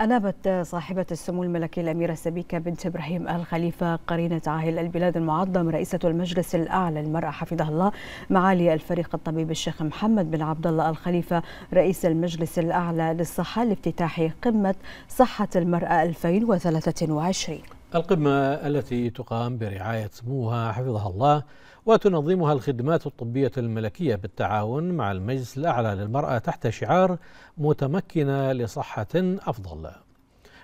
أنابت صاحبة السمو الملكي الأميرة سبيكة بنت إبراهيم آل خليفة قرينة عاهل البلاد المعظم رئيسة المجلس الأعلى للمرأة حفظها الله معالي الفريق الطبيب الشيخ محمد بن عبد الله آل خليفة رئيس المجلس الأعلى للصحة لافتتاح قمة صحة المرأة 2023 القمة التي تقام برعاية سموها حفظها الله وتنظمها الخدمات الطبية الملكية بالتعاون مع المجلس الأعلى للمرأة تحت شعار متمكنة لصحة أفضل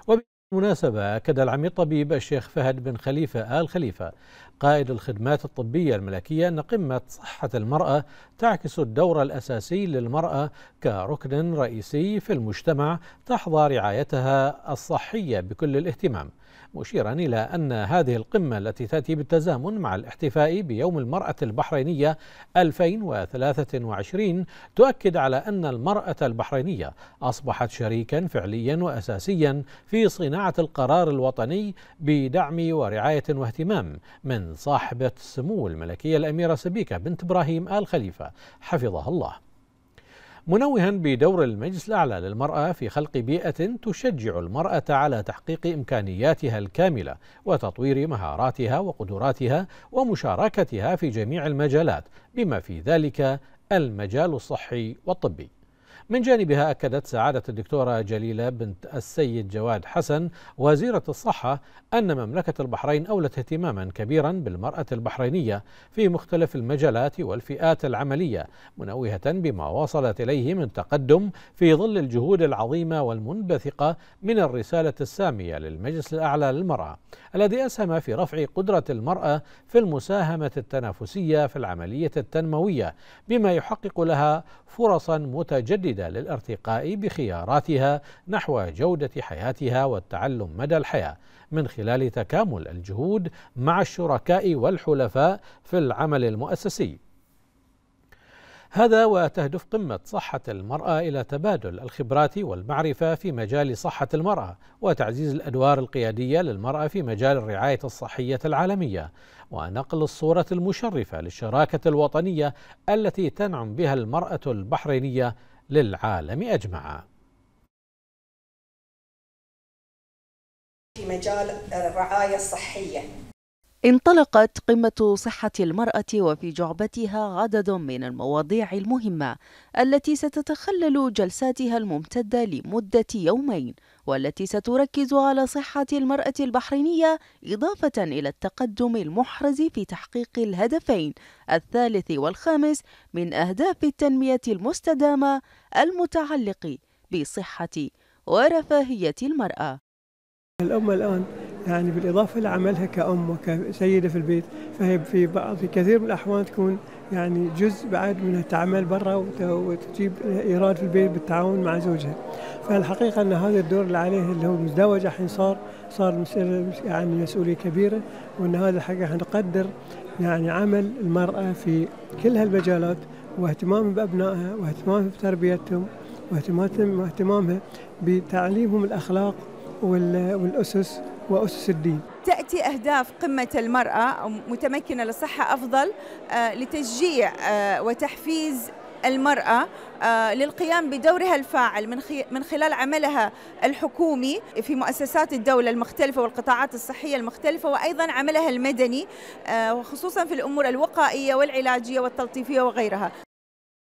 وبالمناسبة أكد العميد الطبيب الشيخ فهد بن خليفة آل خليفة قائد الخدمات الطبية الملكية أن قمة صحة المرأة تعكس الدور الأساسي للمرأة كركن رئيسي في المجتمع تحظى رعايتها الصحية بكل الاهتمام مشيرا إلى أن هذه القمة التي تأتي بالتزامن مع الاحتفاء بيوم المرأة البحرينية 2023 تؤكد على أن المرأة البحرينية أصبحت شريكا فعليا وأساسيا في صناعة القرار الوطني بدعم ورعاية واهتمام من صاحبة السمو الملكية الأميرة سبيكة بنت إبراهيم آل خليفة حفظها الله منوها بدور المجلس الأعلى للمرأة في خلق بيئة تشجع المرأة على تحقيق إمكانياتها الكاملة وتطوير مهاراتها وقدراتها ومشاركتها في جميع المجالات بما في ذلك المجال الصحي والطبي من جانبها أكدت سعادة الدكتورة جليلة بنت السيد جواد حسن وزيرة الصحة أن مملكة البحرين أولت اهتماما كبيرا بالمرأة البحرينية في مختلف المجالات والفئات العملية منوهة بما وصلت إليه من تقدم في ظل الجهود العظيمة والمنبثقة من الرسالة السامية للمجلس الأعلى للمرأة الذي أسهم في رفع قدرة المرأة في المساهمة التنافسية في العملية التنموية بما يحقق لها فرصا متجددة جيدة للارتقاء بخياراتها نحو جودة حياتها والتعلم مدى الحياة من خلال تكامل الجهود مع الشركاء والحلفاء في العمل المؤسسي. هذا وتهدف قمة صحة المرأة إلى تبادل الخبرات والمعرفة في مجال صحة المرأة وتعزيز الأدوار القيادية للمرأة في مجال الرعاية الصحية العالمية ونقل الصورة المشرفة للشراكة الوطنية التي تنعم بها المرأة البحرينية للعالم أجمع في مجال الرعاية الصحية انطلقت قمة صحة المرأة وفي جعبتها عدد من المواضيع المهمة التي ستتخلل جلساتها الممتدة لمدة يومين والتي ستركز على صحة المرأة البحرينية إضافة إلى التقدم المحرز في تحقيق الهدفين الثالث والخامس من أهداف التنمية المستدامة المتعلق بصحة ورفاهية المرأة الأمة الآن يعني بالإضافة لعملها كأم وكسيدة في البيت فهي في بعض في كثير من الأحوال تكون يعني جزء بعد من تعمل برا وتجيب إيراد في البيت بالتعاون مع زوجها فالحقيقة أن هذا الدور اللي عليه اللي هو المزدوج الحين صار صار يعني مسؤولية كبيرة وأن هذا الحقيقة نقدر يعني عمل المرأة في كل هالمجالات واهتمام بأبنائها واهتمام بتربيتهم واهتمامها بتعليمهم الأخلاق والأسس وأسس الدين تأتي أهداف قمة المرأة متمكنة لصحة أفضل آه، لتشجيع آه، وتحفيز المرأة آه، للقيام بدورها الفاعل من من خلال عملها الحكومي في مؤسسات الدولة المختلفة والقطاعات الصحية المختلفة وأيضا عملها المدني وخصوصا في الأمور الوقائية والعلاجية والتلطيفية وغيرها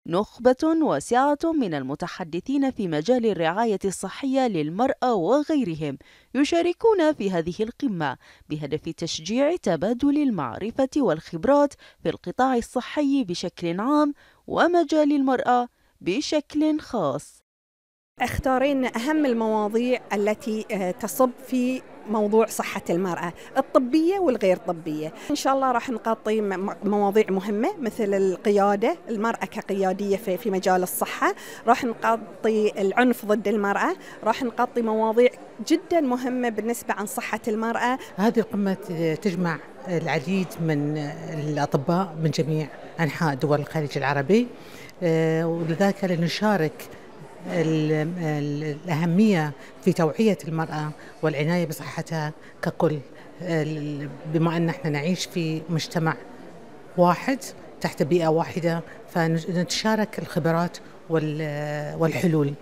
نخبة واسعة من المتحدثين في مجال الرعاية الصحية للمرأة وغيرهم يشاركون في هذه القمة بهدف تشجيع تبادل المعرفة والخبرات في القطاع الصحي بشكل عام ومجال المرأة بشكل خاص اختارين أهم المواضيع التي آه، تصب في موضوع صحة المرأة الطبية والغير طبية إن شاء الله راح نغطي مواضيع مهمة مثل القيادة المرأة كقيادية في, مجال الصحة راح نغطي العنف ضد المرأة راح نغطي مواضيع جدا مهمة بالنسبة عن صحة المرأة هذه القمة تجمع العديد من الأطباء من جميع أنحاء دول الخليج العربي آه، ولذلك لنشارك الأهمية في توعية المرأة والعناية بصحتها ككل بما أن احنا نعيش في مجتمع واحد تحت بيئة واحدة فنتشارك الخبرات والحلول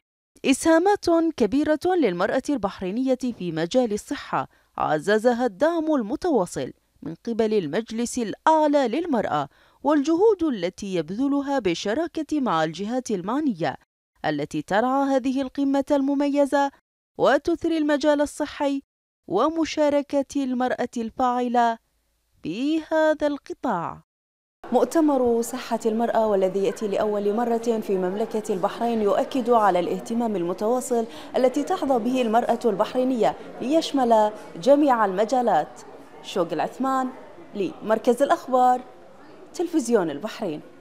إسهامات كبيرة للمرأة البحرينية في مجال الصحة عززها الدعم المتواصل من قبل المجلس الأعلى للمرأة والجهود التي يبذلها بالشراكة مع الجهات المعنية التي ترعى هذه القمة المميزة وتثري المجال الصحي ومشاركة المرأة الفاعلة في هذا القطاع مؤتمر صحة المرأة والذي يأتي لأول مرة في مملكة البحرين يؤكد على الاهتمام المتواصل التي تحظى به المرأة البحرينية ليشمل جميع المجالات شوق العثمان لمركز الأخبار تلفزيون البحرين